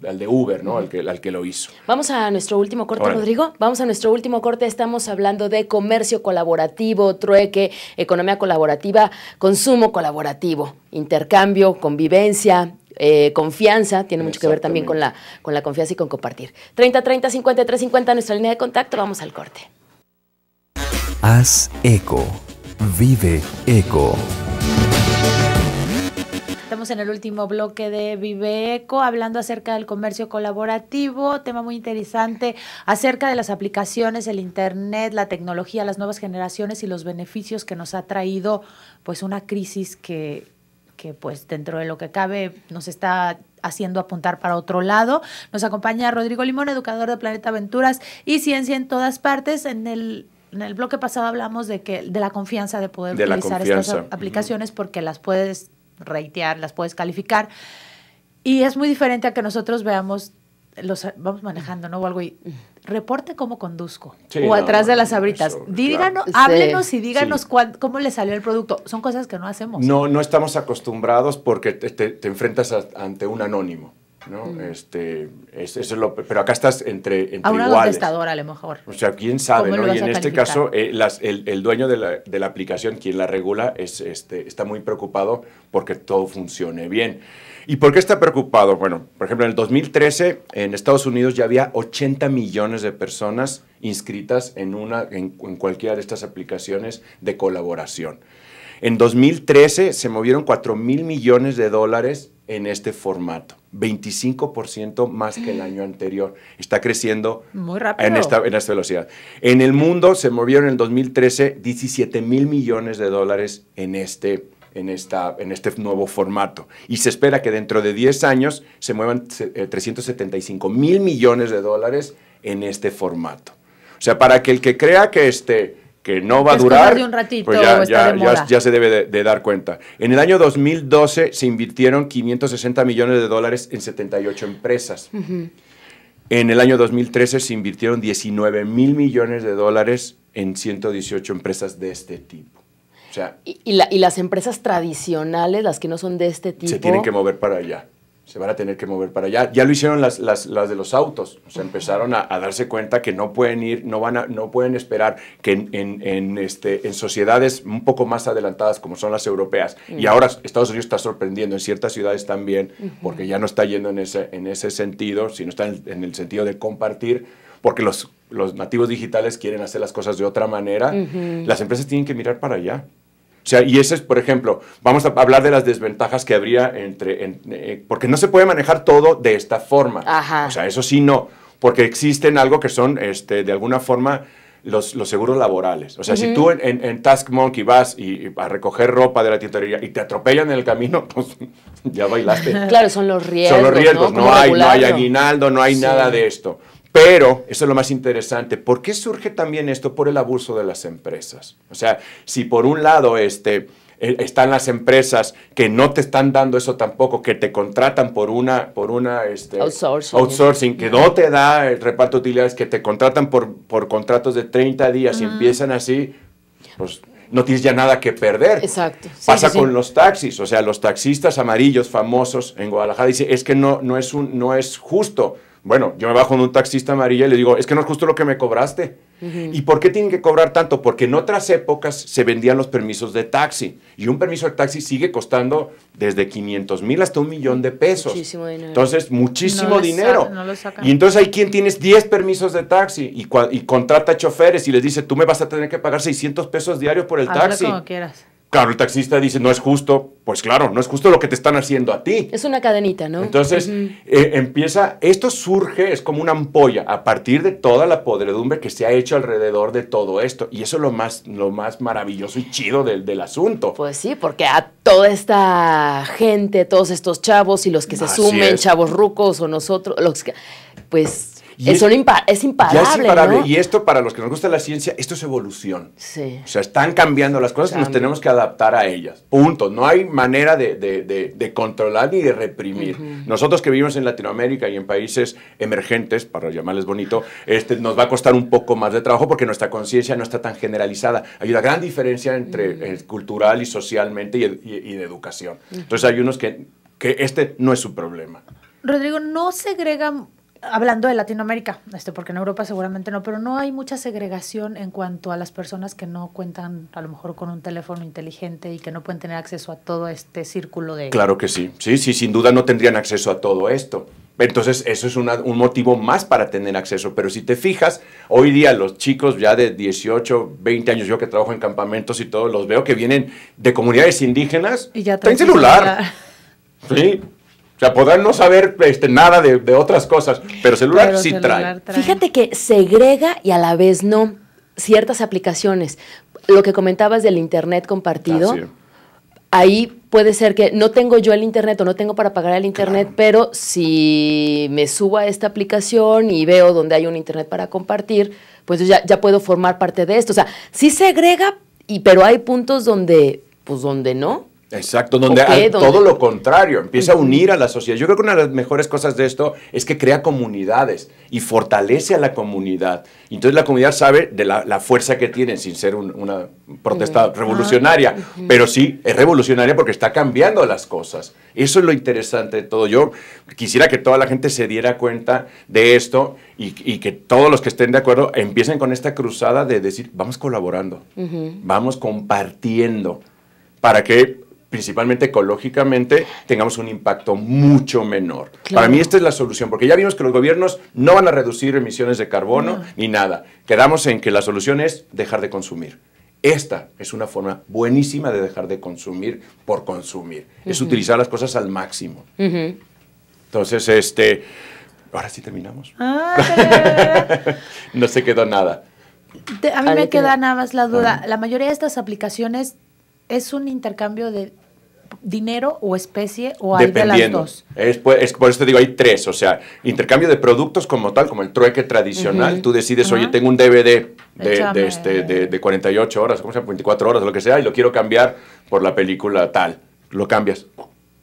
S2: de Uber, ¿no? Al que, lo hizo.
S3: Vamos a nuestro último corte, Rodrigo. Vamos a nuestro último corte. Estamos hablando de comercio colaborativo, trueque, economía colaborativa, consumo colaborativo, intercambio, convivencia, eh, confianza, tiene mucho que ver también con la, con la confianza y con compartir. 30 30 53 50 nuestra línea de contacto, vamos al corte. Haz eco,
S2: vive eco
S3: estamos en el último bloque
S1: de Viveco hablando acerca del comercio colaborativo, tema muy interesante acerca de las aplicaciones, el internet, la tecnología, las nuevas generaciones y los beneficios que nos ha traído pues una crisis que pues dentro de lo que cabe nos está haciendo apuntar para otro lado. Nos acompaña Rodrigo Limón, educador de Planeta Aventuras y Ciencia en todas partes. En el, en el bloque pasado hablamos de que de la confianza de poder utilizar estas aplicaciones porque las puedes reitear, las puedes calificar. Y es muy diferente a que nosotros veamos, los vamos manejando, ¿no? O algo y reporte cómo conduzco. o atrás de las abritas. Díganos, háblenos y díganos cómo le salió el producto. Son cosas que no hacemos. No,
S2: no estamos acostumbrados porque te, te, enfrentas ante un anónimo. ¿no? Este, es, pero acá estás entre, entre a una a lo mejor. O sea, quién sabe, ¿no? Y en este caso, eh, el, dueño de la, aplicación, quien la regula, es, este, está muy preocupado porque todo funcione bien. ¿Y por qué está preocupado? Bueno, por ejemplo, en el 2013 en Estados Unidos ya había 80 millones de personas inscritas en, una, en cualquiera de estas aplicaciones de colaboración. En 2013 se movieron 4 mil millones de dólares en este formato. 25% más que el año anterior. Está creciendo
S1: Muy rápido. En, esta,
S2: velocidad. En el mundo se movieron en 2013 17 mil millones de dólares en este, en, esta, en este nuevo formato. Y se espera que dentro de 10 años se muevan 375 eh, mil millones de dólares en este formato. O sea, para que el que crea que este que no va a durar, pues ya, se debe de, dar cuenta. En el año 2012 se invirtieron 560 millones de dólares en 78 empresas. En el año 2013 se invirtieron 19 mil millones de dólares en 118 empresas de este tipo.
S3: y las empresas tradicionales, las que no son de este tipo... Se tienen que
S2: mover para allá se van a tener que mover para allá. Ya lo hicieron las, de los autos, se empezaron a, darse cuenta que no pueden ir, no, van a, no pueden esperar que en, en, este, en sociedades un poco más adelantadas como son las europeas, y ahora Estados Unidos está sorprendiendo en ciertas ciudades también, porque ya no está yendo en ese, en ese sentido, sino está en, el sentido de compartir, porque los, los nativos digitales quieren hacer las cosas de otra manera, las empresas tienen que mirar para allá. O sea, y ese es, por ejemplo, vamos a hablar de las desventajas que habría entre, eh, porque no se puede manejar todo de esta forma. O sea, eso sí no, porque existen algo que son, este, de alguna forma, los, los, seguros laborales. O sea, si tú en, Task Monkey vas y, a recoger ropa de la tintorería y te atropellan en el camino, pues ya bailaste.
S3: Claro, son los riesgos. Son los riesgos, no, hay, hay
S2: aguinaldo, no hay nada de esto. Pero, eso es lo más interesante, ¿por qué surge también esto? Por el abuso de las empresas. O sea, si por un lado este, eh, están las empresas que no te están dando eso tampoco, que te contratan por una, por una este, outsourcing. outsourcing. que no te da el reparto de utilidades, que te contratan por, contratos de 30 días y empiezan así, pues no tienes ya nada que perder. Exacto. Pasa con los taxis, o sea, los taxistas amarillos famosos en Guadalajara dicen, es que no, no, es, un, no es justo bueno, yo me bajo en un taxista amarillo y le digo, es que no es justo lo que me cobraste. ¿Y por qué tienen que cobrar tanto? Porque en otras épocas se vendían los permisos de taxi y un permiso de taxi sigue costando desde 500 mil hasta un millón de pesos. Muchísimo dinero. Entonces, muchísimo dinero. y entonces hay quien tienes 10 permisos de taxi y, y, contrata choferes y les dice, tú me vas a tener que pagar 600 pesos diarios por el taxi? taxi. como quieras. Claro, el taxista dice, no es justo. Pues claro, no es justo lo que te están haciendo a ti.
S3: Es una cadenita, ¿no?
S2: Entonces, eh, empieza, esto surge, es como una ampolla, a partir de toda la podredumbre que se ha hecho alrededor de todo esto. Y eso es lo más, lo más maravilloso y chido del, del asunto. Pues sí, porque a
S3: toda esta gente, todos estos chavos y los que se sumen, chavos rucos o nosotros, los que, pues es, es, es, imparable. Y
S2: esto, para los que nos gusta la ciencia, esto es evolución. Sí. O sea, están cambiando las cosas y nos tenemos que adaptar a ellas. Punto. No hay manera de, controlar ni de reprimir. Nosotros que vivimos en Latinoamérica y en países emergentes, para llamarles bonito, este, nos va a costar un poco más de trabajo porque nuestra conciencia no está tan generalizada. Hay una gran diferencia entre eh, cultural y socialmente y, de educación. Entonces hay unos que, que este no es su problema.
S1: Rodrigo, ¿no segregan hablando de Latinoamérica, este, porque en Europa seguramente no, pero no hay mucha segregación en cuanto a las personas que no cuentan a lo mejor con un teléfono inteligente y que no pueden tener acceso a todo este círculo de... Claro
S2: que sí, sí, sí, sin duda no tendrían acceso a todo esto. Entonces, eso es un motivo más para tener acceso. Pero si te fijas, hoy día los chicos ya de 18, 20 años, yo que trabajo en campamentos y todo, los veo que vienen de comunidades indígenas, y ya celular. Sí, o sea, podrán no saber este, nada de, otras cosas, pero celular sí trae.
S3: Fíjate que segrega y a la vez no ciertas aplicaciones. Lo que comentabas del internet compartido. Ahí puede ser que no tengo yo el internet o no tengo para pagar el internet, pero si me subo a esta aplicación y veo donde hay un internet para compartir, pues ya, ya puedo formar parte de esto. O sea, sí segrega, y, pero hay puntos donde, pues donde no.
S2: Exacto, donde todo lo contrario, empieza a unir a la sociedad. Yo creo que una de las mejores cosas de esto es que crea comunidades y fortalece a la comunidad. Entonces la comunidad sabe de la, fuerza que tiene, sin ser una protesta ah, revolucionaria, pero sí es revolucionaria porque está cambiando las cosas. Eso es lo interesante de todo. Yo quisiera que toda la gente se diera cuenta de esto y, que todos los que estén de acuerdo empiecen con esta cruzada de decir, vamos colaborando, vamos compartiendo para que principalmente ecológicamente, tengamos un impacto mucho menor. Para mí esta es la solución, porque ya vimos que los gobiernos no van a reducir emisiones de carbono ni nada. Quedamos en que la solución es dejar de consumir. Esta es una forma buenísima de dejar de consumir por consumir. Es utilizar las cosas al máximo. Entonces, este, ahora sí terminamos. Ah, no se quedó nada.
S1: a mí me queda nada más la duda. La mayoría de estas aplicaciones ¿Es un intercambio de dinero o especie o hay de dos?
S2: Pues, es, por eso te digo, hay tres. O sea, intercambio de productos como tal, como el trueque tradicional. Tú decides, oye, tengo un DVD de, de, este, de, 48 horas, como se llama? 24 horas, lo que sea, y lo quiero cambiar por la película tal. Lo cambias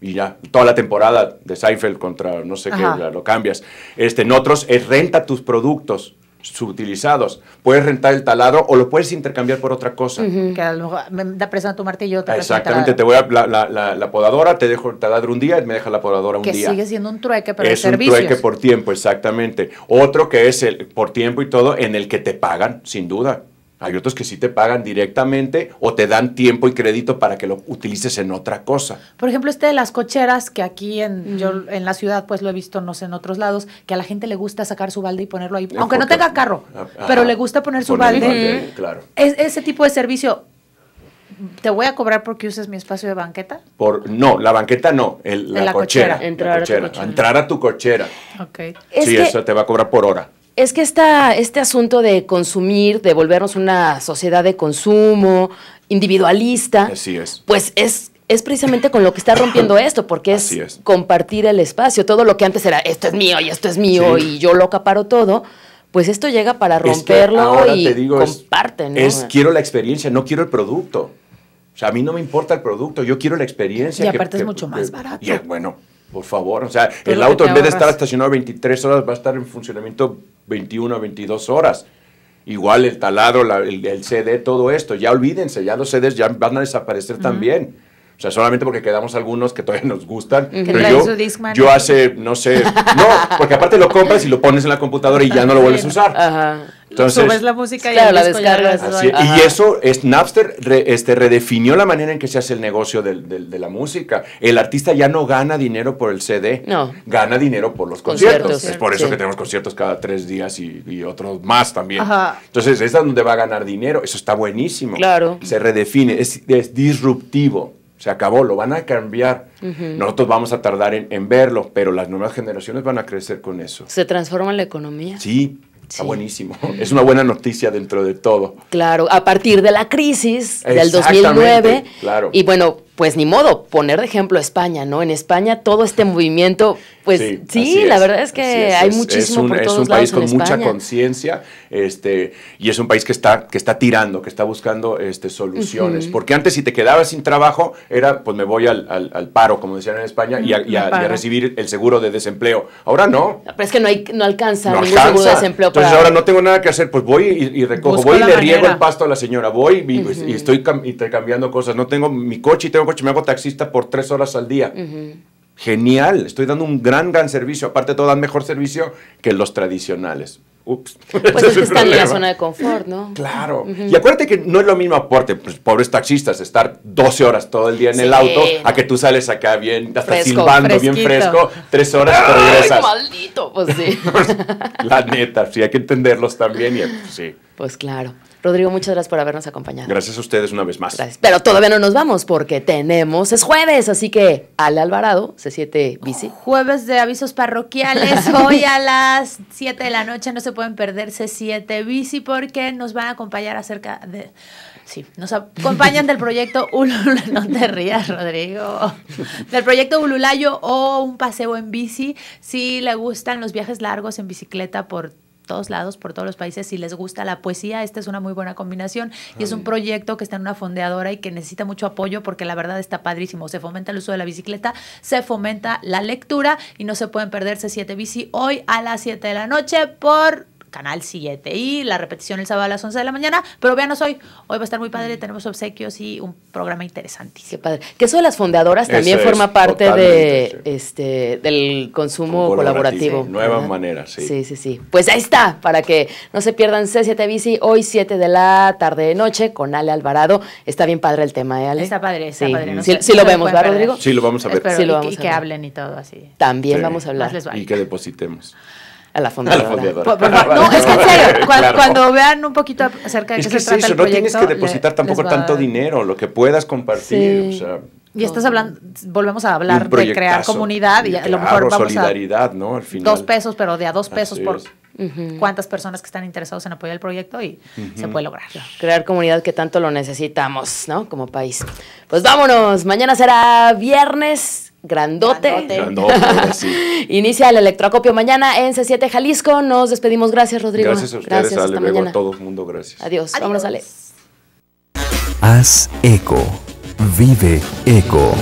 S2: y ya toda la temporada de Seinfeld contra no sé qué, lo cambias. Este, en otros es renta tus productos subutilizados. Puedes rentar el taladro o lo puedes intercambiar por otra cosa.
S1: Que a lo mejor me da presa tu martillo. Exactamente,
S2: te voy a la, podadora, te dejo el taladro un día y me deja la podadora un día. Que sigue
S1: siendo un trueque, pero es un trueque por
S2: tiempo, exactamente. Otro que es el por tiempo y todo, en el que te pagan, sin duda. Hay otros que sí te pagan directamente o te dan tiempo y crédito para que lo utilices en otra cosa.
S1: Por ejemplo, este de las cocheras, que aquí en, yo, en la ciudad pues lo he visto, no sé, en otros lados, que a la gente le gusta sacar su balde y ponerlo ahí, aunque no tenga carro,
S2: ah, ah, pero ah. le gusta poner su balde. claro.
S1: ese tipo de servicio, ¿Te voy a cobrar porque uses mi espacio de banqueta?
S2: Por, no, la banqueta no, el, la, cochera. Entrar, a tu cochera.
S3: entrar
S2: Sí, eso te va a cobrar por hora.
S3: Es que esta, este asunto de consumir, de volvernos una sociedad de consumo, individualista, Así es. pues es es precisamente con lo que está rompiendo esto, porque es, compartir el espacio. Todo lo que antes era esto es mío y esto es mío y yo lo acaparo todo, pues esto llega para romperlo y comparten. Es, quiero
S2: la experiencia, no quiero el producto. O sea, a mí no me importa el producto, yo quiero la experiencia. Y aparte es mucho más barato. Y bueno, por favor, o sea, el auto en vez de estar estacionado 23 horas va a estar en funcionamiento 21 a 22 horas. Igual el taladro, el, el, CD, todo esto. Ya olvídense, ya los CDs ya van a desaparecer también. O sea, solamente porque quedamos algunos que todavía nos gustan. yo, yo hace, no sé, no, porque aparte lo compras y lo pones en la computadora y ya no lo vuelves a usar. Ajá subes la
S1: música y la descargas. y
S2: eso, es, Napster este, redefinió la manera en que se hace el negocio de la música. El artista ya no gana dinero por el CD, gana dinero por los conciertos. Es por eso que tenemos conciertos cada tres días y, otros más también. Entonces, Entonces, es donde va a ganar dinero. Eso está buenísimo. Claro. Se redefine, es, disruptivo se acabó, lo van a cambiar. Nosotros vamos a tardar en, en, verlo, pero las nuevas generaciones van a crecer con eso.
S3: Se transforma la economía.
S2: Sí, Está buenísimo. Es una buena noticia dentro de todo.
S3: Claro, a partir de la crisis del 2009. Claro. Y bueno, pues ni modo, poner de ejemplo España, ¿no? En España todo este movimiento, pues sí, la verdad es que hay muchísimo Es un país con mucha
S2: conciencia este, y es un país que está, que está tirando, que está buscando este, soluciones. Porque antes si te quedabas sin trabajo era, pues me voy al, paro, como decían en España, y a, recibir el seguro de desempleo. Ahora no.
S3: Pero es que no, hay, no alcanza ningún seguro de desempleo. Entonces ahora
S2: no tengo nada que hacer, pues voy y, recojo, voy y le riego el pasto a la señora, voy y, pues, estoy intercambiando cosas, no tengo mi coche y tengo me hago taxista por tres horas al día. Genial, estoy dando un gran, gran servicio. Aparte, todo dan mejor servicio que los tradicionales. Ups. Pues es que están en la zona de
S3: confort, ¿no? Claro. Y
S2: acuérdate que no es lo mismo aporte, pues, pobres taxistas, estar 12 horas todo el día en el auto, a que tú sales acá bien, hasta silbando, bien fresco, tres horas te regresas. maldito! Pues sí. la neta, sí, hay que entenderlos también y pues, sí. Pues claro.
S3: Rodrigo, muchas gracias por habernos acompañado.
S2: Gracias a ustedes una vez más. Gracias. Pero
S3: todavía no nos vamos porque tenemos, es jueves, así que al Alvarado, C7 Bici.
S1: jueves de avisos parroquiales, hoy a las 7 de la noche, no se pueden perder C7 Bici porque nos van a acompañar acerca de... Sí, nos acompañan del proyecto Ulula, no te rías, Rodrigo. Del proyecto Ululayo o un paseo en bici. Si le gustan los viajes largos en bicicleta por todos lados, por todos los países. Si les gusta la poesía, esta es una muy buena combinación. Y es un proyecto que está en una fondeadora y que necesita mucho apoyo porque la verdad está padrísimo. Se fomenta el uso de la bicicleta, se fomenta la lectura y no se pueden perderse 7 bici hoy a las 7 de la noche por Canal 7 y la repetición el sábado a las 11 de la mañana. Pero véanos hoy, hoy va a estar muy padre, mm. tenemos obsequios y un
S3: programa interesantísimo. Qué padre. Que eso de las fundadoras también forma parte de, este, del consumo colaborativo. nueva manera, sí. Sí, sí, sí. Pues ahí está, para que no se pierdan C7 Bici, hoy 7 de la tarde de noche con Ale Alvarado. Está bien padre el tema, ¿eh, Ale? Está padre, está padre. sí, lo vemos, ¿verdad, Rodrigo? Sí, lo vamos a ver. sí lo y, vamos y que hablen y todo así.
S2: También vamos a hablar. Y que depositemos a la fundadora. no, es que en serio, cuando,
S1: vean un poquito acerca de qué que se trata eso, no tienes que depositar tampoco tanto
S2: dinero, lo que puedas compartir.
S1: y estás hablando, volvemos a hablar de crear comunidad y, a lo mejor vamos solidaridad,
S2: ¿no? Dos pesos,
S1: pero de a dos pesos por cuántas personas que están interesados en apoyar el proyecto y se puede lograr.
S2: Crear
S3: comunidad que tanto lo necesitamos, ¿no? Como país. Pues vámonos, mañana será viernes, grandote. Inicia el electrocopio mañana en C7 Jalisco. Nos despedimos. Gracias, Rodrigo. Gracias a ustedes, gracias, Ale, a
S2: todo el mundo. Gracias.
S3: Adiós. Adiós. Vámonos, Ale.
S2: Haz eco. Vive eco.